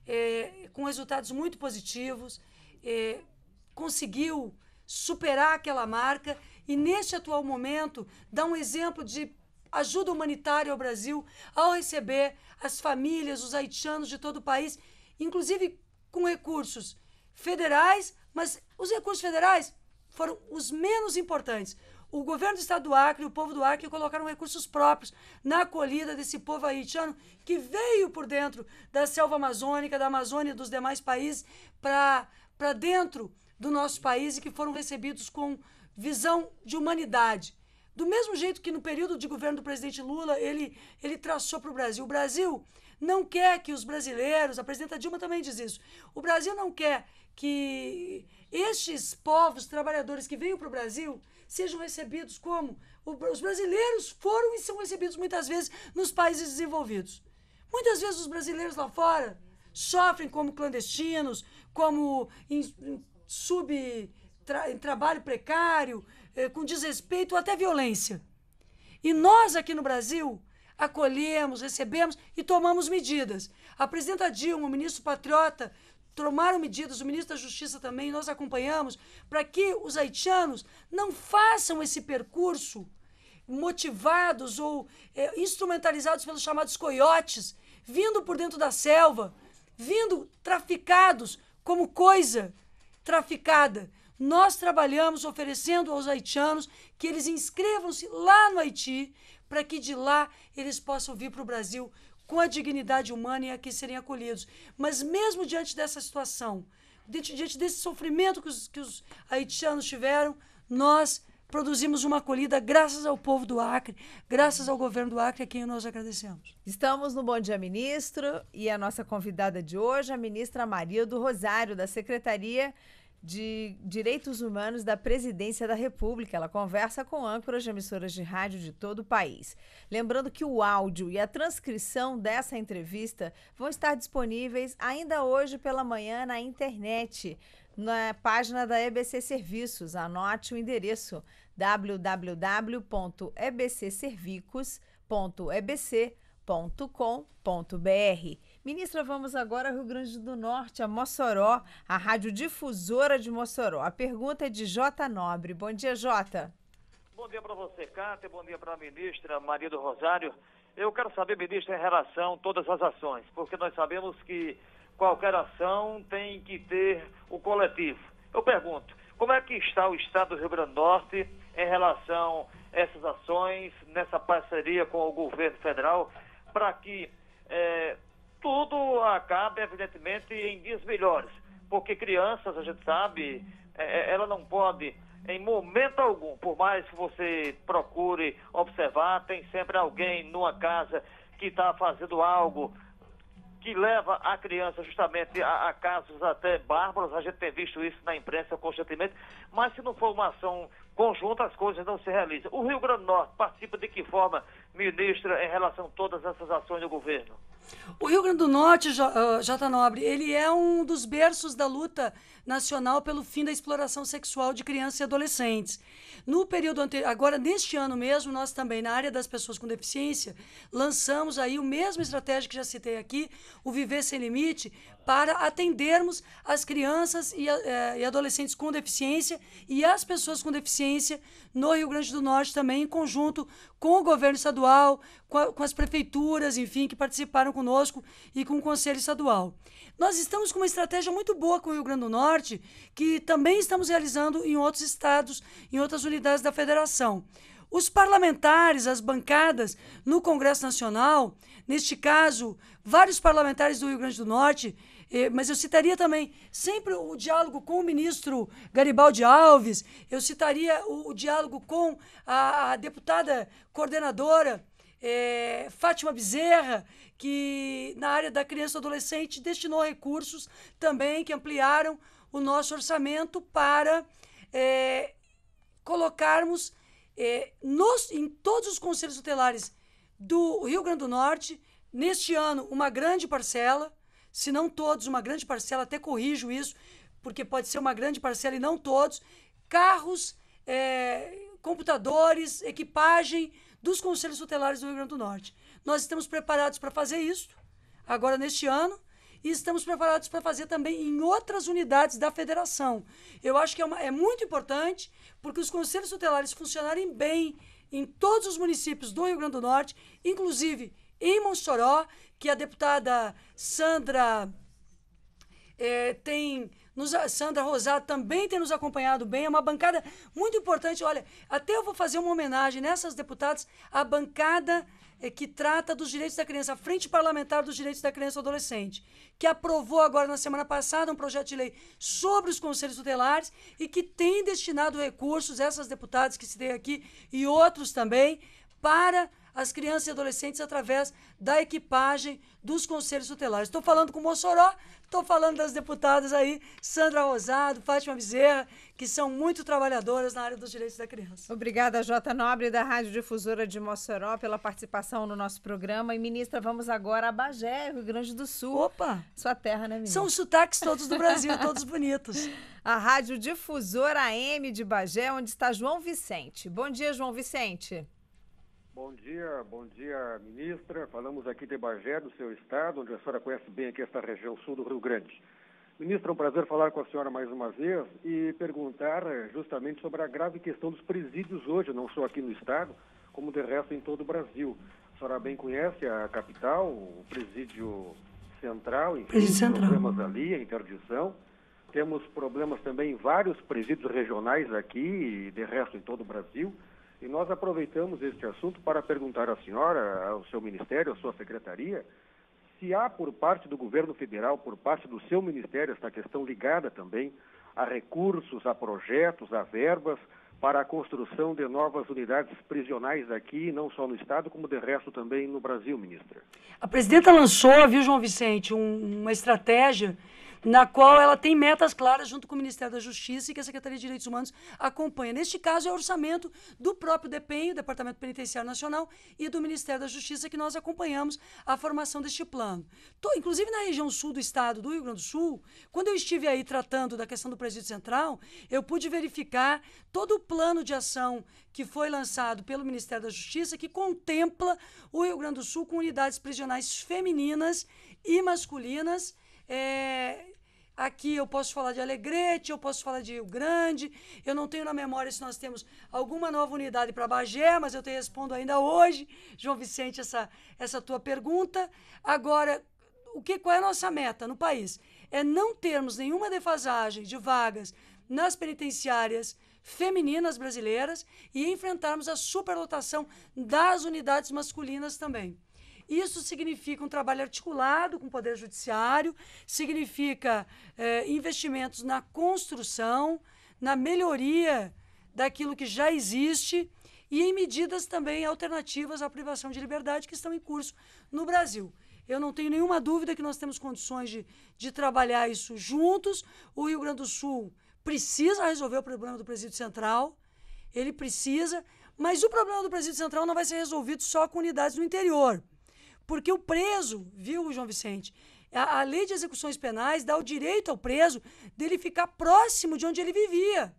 Speaker 2: é, com resultados muito positivos, é, conseguiu superar aquela marca e, neste atual momento, dá um exemplo de ajuda humanitária ao Brasil ao receber as famílias, os haitianos de todo o país, inclusive com recursos federais, mas os recursos federais foram os menos importantes o governo do estado do Acre e o povo do Acre colocaram recursos próprios na acolhida desse povo haitiano que veio por dentro da selva amazônica, da Amazônia e dos demais países para dentro do nosso país e que foram recebidos com visão de humanidade. Do mesmo jeito que no período de governo do presidente Lula, ele, ele traçou para o Brasil. O Brasil não quer que os brasileiros, a presidenta Dilma também diz isso, o Brasil não quer que estes povos trabalhadores que veio para o Brasil sejam recebidos como os brasileiros foram e são recebidos muitas vezes nos países desenvolvidos. Muitas vezes os brasileiros lá fora sofrem como clandestinos, como em, em sub tra, em trabalho precário, eh, com desrespeito ou até violência. E nós aqui no Brasil acolhemos, recebemos e tomamos medidas. A presidenta Dilma, o ministro Patriota, tomaram medidas, o ministro da Justiça também, nós acompanhamos, para que os haitianos não façam esse percurso motivados ou é, instrumentalizados pelos chamados coiotes, vindo por dentro da selva, vindo traficados como coisa traficada. Nós trabalhamos oferecendo aos haitianos que eles inscrevam-se lá no Haiti, para que de lá eles possam vir para o Brasil com a dignidade humana e aqui serem acolhidos. Mas mesmo diante dessa situação, diante, diante desse sofrimento que os, que os haitianos tiveram, nós produzimos uma acolhida graças ao povo do Acre, graças ao governo do Acre, a quem nós agradecemos. Estamos no Bom Dia Ministro e a nossa convidada de hoje, a ministra
Speaker 1: Maria do Rosário, da Secretaria de Direitos Humanos da Presidência da República. Ela conversa com âncoras de emissoras de rádio de todo o país. Lembrando que o áudio e a transcrição dessa entrevista vão estar disponíveis ainda hoje pela manhã na internet, na página da EBC Serviços. Anote o endereço www.ebcservicos.ebc.com.br Ministra, vamos agora ao Rio Grande do Norte, a Mossoró, a rádio difusora de Mossoró. A pergunta é de Jota Nobre. Bom dia, Jota.
Speaker 4: Bom dia para você, Cátia. Bom dia para a ministra Maria do Rosário. Eu quero saber, ministra, em relação a todas as ações, porque nós sabemos que qualquer ação tem que ter o coletivo. Eu pergunto, como é que está o Estado do Rio Grande do Norte em relação a essas ações, nessa parceria com o governo federal, para que eh, tudo acaba, evidentemente, em dias melhores. Porque crianças, a gente sabe, é, é, ela não pode, em momento algum, por mais que você procure observar, tem sempre alguém numa casa que está fazendo algo que leva a criança justamente a, a, casos até bárbaros, a gente tem visto isso na imprensa constantemente, mas se não for uma ação conjunta, as coisas não se realizam. O Rio Grande do Norte participa de que forma ministra, em relação a todas essas ações do governo?
Speaker 2: O Rio Grande do Norte, ah, J. Nobre, ele é um dos berços da luta nacional pelo fim da exploração sexual de crianças e adolescentes. No período anterior, agora neste ano mesmo, nós também, na área das pessoas com deficiência, lançamos aí o mesmo estratégia que já citei aqui, o Viver Sem Limite, para atendermos as crianças e, eh, e adolescentes com deficiência e as pessoas com deficiência no Rio Grande do Norte também, em conjunto com o governo estadual estadual, com, a, com as prefeituras, enfim, que participaram conosco e com o Conselho Estadual. Nós estamos com uma estratégia muito boa com o Rio Grande do Norte, que também estamos realizando em outros estados, em outras unidades da federação. Os parlamentares, as bancadas no Congresso Nacional, neste caso, vários parlamentares do Rio Grande do Norte, eh, mas eu citaria também sempre o diálogo com o ministro Garibaldi Alves, eu citaria o, o diálogo com a, a deputada coordenadora é, Fátima Bezerra, que na área da criança e adolescente destinou recursos também que ampliaram o nosso orçamento para é, colocarmos é, nos, em todos os conselhos tutelares do Rio Grande do Norte, neste ano, uma grande parcela, se não todos, uma grande parcela, até corrijo isso, porque pode ser uma grande parcela e não todos, carros, é, computadores, equipagem dos conselhos tutelares do Rio Grande do Norte. Nós estamos preparados para fazer isso agora neste ano e estamos preparados para fazer também em outras unidades da federação. Eu acho que é, uma, é muito importante porque os conselhos tutelares funcionarem bem em todos os municípios do Rio Grande do Norte, inclusive em Mossoró, que a deputada Sandra é, tem. Nos, Sandra Rosato também tem nos acompanhado bem. É uma bancada muito importante. Olha, até eu vou fazer uma homenagem nessas deputadas à bancada é, que trata dos direitos da criança, a Frente Parlamentar dos Direitos da Criança e do Adolescente, que aprovou agora na semana passada um projeto de lei sobre os conselhos tutelares e que tem destinado recursos, essas deputadas que se tem aqui e outros também, para as crianças e adolescentes através da equipagem dos conselhos tutelares. Estou falando com Mossoró, estou falando das deputadas aí, Sandra Rosado, Fátima Bezerra, que são muito trabalhadoras na área dos direitos da criança. Obrigada, Jota Nobre, da Rádio Difusora de Mossoró, pela participação no nosso
Speaker 1: programa. E, ministra, vamos agora a Bagé, Rio Grande do Sul. Opa! Sua terra, né, ministra? São os sotaques todos do Brasil, todos bonitos. A Rádio Difusora AM de Bagé, onde está João Vicente. Bom dia, João Vicente.
Speaker 5: Bom dia, bom dia,
Speaker 3: ministra. Falamos aqui de Bagé, do seu estado, onde a senhora conhece bem aqui esta região sul do Rio Grande. Ministra, é um prazer falar com a senhora mais uma vez e perguntar eh, justamente sobre a grave questão dos presídios hoje, não só aqui no estado, como de resto em todo o Brasil. A senhora bem conhece a capital, o presídio central, enfim, presídio central. problemas ali, a interdição. Temos problemas também em vários presídios regionais aqui e de resto em todo o Brasil. E nós aproveitamos este assunto para perguntar à senhora, ao seu ministério, à sua secretaria, se há por parte do governo federal, por parte do seu ministério, esta questão ligada também a recursos, a projetos, a verbas
Speaker 4: para a construção de novas unidades prisionais aqui, não só no Estado, como de resto também no Brasil, ministra.
Speaker 2: A presidenta lançou, viu, João Vicente, um, uma estratégia na qual ela tem metas claras junto com o Ministério da Justiça e que a Secretaria de Direitos Humanos acompanha. Neste caso, é o orçamento do próprio DPEM, Departamento Penitenciário Nacional, e do Ministério da Justiça, que nós acompanhamos a formação deste plano. Tô, inclusive, na região sul do estado do Rio Grande do Sul, quando eu estive aí tratando da questão do presídio central, eu pude verificar todo o plano de ação que foi lançado pelo Ministério da Justiça, que contempla o Rio Grande do Sul com unidades prisionais femininas e masculinas. É, Aqui eu posso falar de Alegrete, eu posso falar de Rio Grande. Eu não tenho na memória se nós temos alguma nova unidade para Bagé, mas eu te respondo ainda hoje, João Vicente, essa, essa tua pergunta. Agora, o que, qual é a nossa meta no país? É não termos nenhuma defasagem de vagas nas penitenciárias femininas brasileiras e enfrentarmos a superlotação das unidades masculinas também. Isso significa um trabalho articulado com o Poder Judiciário, significa é, investimentos na construção, na melhoria daquilo que já existe e em medidas também alternativas à privação de liberdade que estão em curso no Brasil. Eu não tenho nenhuma dúvida que nós temos condições de, de trabalhar isso juntos. O Rio Grande do Sul precisa resolver o problema do presídio central, ele precisa, mas o problema do presídio central não vai ser resolvido só com unidades no interior. Porque o preso, viu, João Vicente? A, a lei de execuções penais dá o direito ao preso dele ficar próximo de onde ele vivia,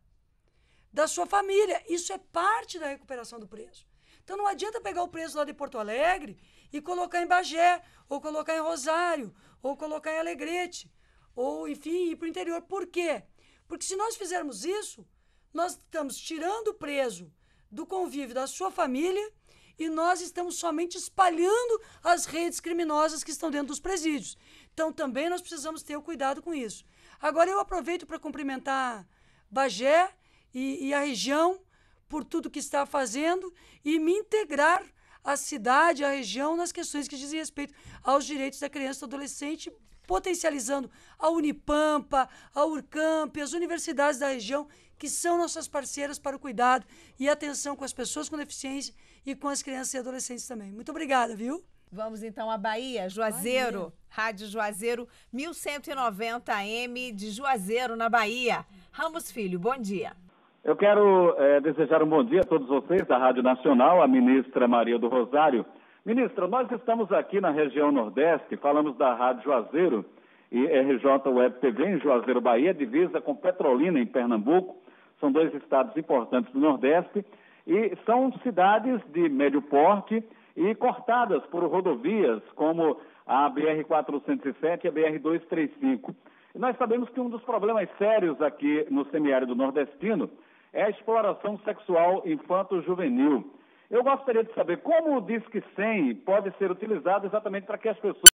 Speaker 2: da sua família. Isso é parte da recuperação do preso. Então não adianta pegar o preso lá de Porto Alegre e colocar em Bagé, ou colocar em Rosário, ou colocar em Alegrete, ou enfim, ir para o interior. Por quê? Porque se nós fizermos isso, nós estamos tirando o preso do convívio da sua família e nós estamos somente espalhando as redes criminosas que estão dentro dos presídios. Então também nós precisamos ter o cuidado com isso. Agora eu aproveito para cumprimentar Bagé e, e a região por tudo que está fazendo e me integrar à cidade, à região, nas questões que dizem respeito aos direitos da criança e do adolescente, potencializando a Unipampa, a Urcamp, as universidades da região, que são nossas parceiras para o cuidado e atenção com as pessoas com deficiência e com as crianças e adolescentes também. Muito obrigada, viu?
Speaker 1: Vamos então à Bahia, Juazeiro, Bahia. Rádio Juazeiro 1190 m de Juazeiro, na Bahia. Ramos Filho, bom dia.
Speaker 4: Eu quero é, desejar um bom dia a todos vocês da Rádio Nacional, a ministra Maria do Rosário. Ministra,
Speaker 3: nós estamos aqui na região Nordeste, falamos da Rádio Juazeiro e RJ Web TV em Juazeiro, Bahia, divisa com Petrolina, em Pernambuco. São dois estados importantes do Nordeste e são cidades de médio porte e cortadas por rodovias como a BR-407 e a BR-235. Nós sabemos que um dos problemas sérios aqui no semiárido nordestino é a exploração sexual infanto-juvenil. Eu gostaria de saber como o Disque 100 pode ser utilizado exatamente para que as pessoas